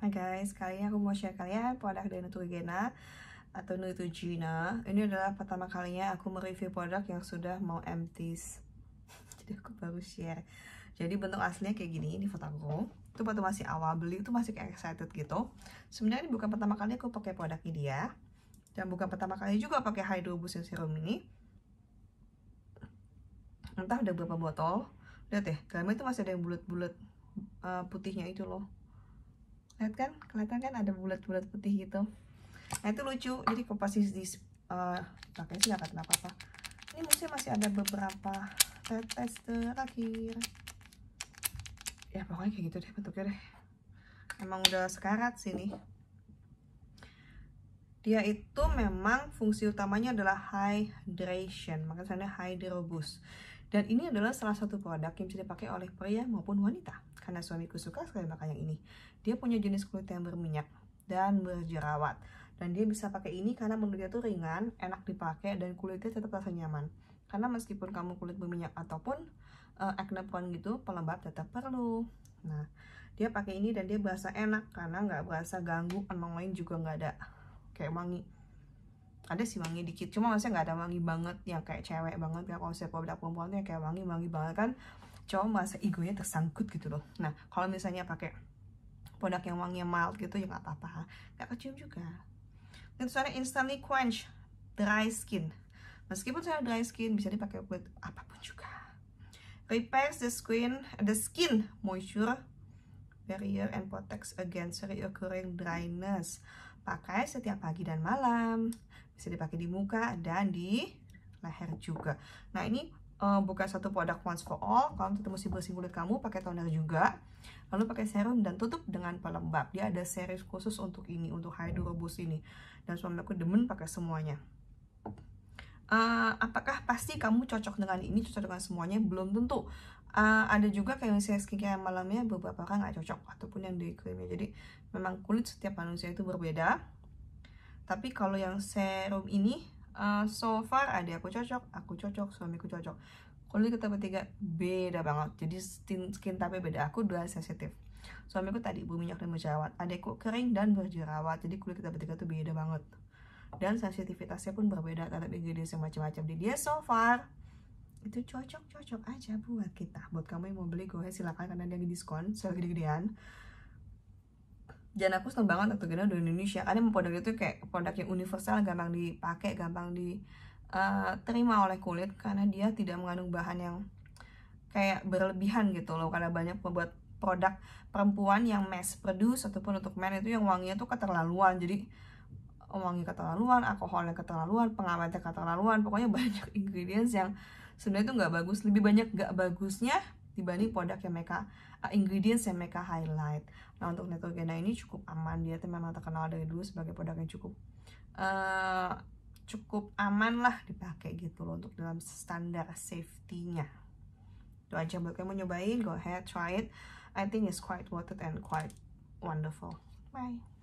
Hai guys, kali ini aku mau share kalian produk dari Neutrogena atau Neutrogena. Ini adalah pertama kalinya aku mereview produk yang sudah mau empties. Jadi aku baru share. Jadi bentuk aslinya kayak gini, ini foto aku. Itu waktu masih awal beli, itu masih kayak excited gitu. Sebenarnya ini bukan pertama kali aku pakai produk ini ya. Dan bukan pertama kali juga pakai Hydro Boosting Serum ini. Entah udah berapa botol. Lihat ya, kalian itu masih ada yang bulat-bulat eh, putihnya itu loh lihat kan kelihatan kan ada bulat-bulat putih gitu nah itu lucu jadi komposisi di uh, sih nggak kenapa apa ini mungkin masih ada beberapa tetes terakhir ya pokoknya kayak gitu deh bentuknya deh emang udah sekarat sih nih dia itu memang fungsi utamanya adalah hydration makanya hydrobus dan ini adalah salah satu produk yang bisa dipakai oleh pria maupun wanita karena suamiku suka sekali makan yang ini. Dia punya jenis kulit yang berminyak dan berjerawat. Dan dia bisa pakai ini karena menurut dia tuh ringan, enak dipakai, dan kulitnya tetap rasa nyaman. Karena meskipun kamu kulit berminyak ataupun uh, acne prone gitu, pelembab tetap perlu. Nah, dia pakai ini dan dia berasa enak karena nggak berasa ganggu, lain juga nggak ada kayak wangi ada sih wangi dikit cuma maksudnya nggak ada wangi banget yang kayak cewek banget kayak konsep produk perempuan tuh yang kayak wangi wangi banget kan cowok merasa egonya tersangkut gitu loh nah kalau misalnya pakai produk yang wanginya mild gitu ya nggak apa-apa nggak kecium juga dan soalnya instantly quench dry skin meskipun saya dry skin bisa dipakai buat apapun juga repairs the skin the skin moisture barrier and protects against reoccurring dryness pakai setiap pagi dan malam bisa dipakai di muka dan di leher juga nah ini uh, eh, bukan satu produk once for all kalau untuk mesti bersih kulit kamu pakai toner juga lalu pakai serum dan tutup dengan pelembab dia ada series khusus untuk ini untuk Hydro Robust ini dan suami aku demen pakai semuanya uh, apakah pasti kamu cocok dengan ini cocok dengan semuanya belum tentu uh, ada juga kayak misalnya skincare malamnya beberapa orang nggak cocok ataupun yang di krimnya jadi memang kulit setiap manusia itu berbeda tapi kalau yang serum ini uh, so far ada aku cocok aku cocok suamiku cocok kalau kita bertiga beda banget jadi skin, skin tapi beda aku dua sensitif suamiku tadi ibu minyak dan berjerawat adekku kering dan berjerawat jadi kulit kita bertiga tuh beda banget dan sensitivitasnya pun berbeda terhadap begitu yang macam-macam di dia so far itu cocok-cocok aja buat kita buat kamu yang mau beli gue silakan karena dia di diskon segede-gedean. So, jangan aku seneng banget kita di Indonesia karena produk itu kayak produk yang universal gampang dipakai gampang diterima eh, oleh kulit karena dia tidak mengandung bahan yang kayak berlebihan gitu loh karena banyak membuat produk perempuan yang mass produce ataupun untuk men itu yang wanginya tuh keterlaluan jadi wangi keterlaluan alkoholnya keterlaluan pengawetnya keterlaluan pokoknya banyak ingredients yang sebenarnya itu nggak bagus lebih banyak nggak bagusnya dibanding produk yang mereka uh, ingredients yang mereka highlight. Nah untuk Neutrogena ini cukup aman dia tuh memang terkenal dari dulu sebagai produk yang cukup uh, cukup aman lah dipakai gitu loh untuk dalam standar safety-nya. Itu aja buat kamu nyobain, go ahead, try it. I think it's quite worth it and quite wonderful. Bye.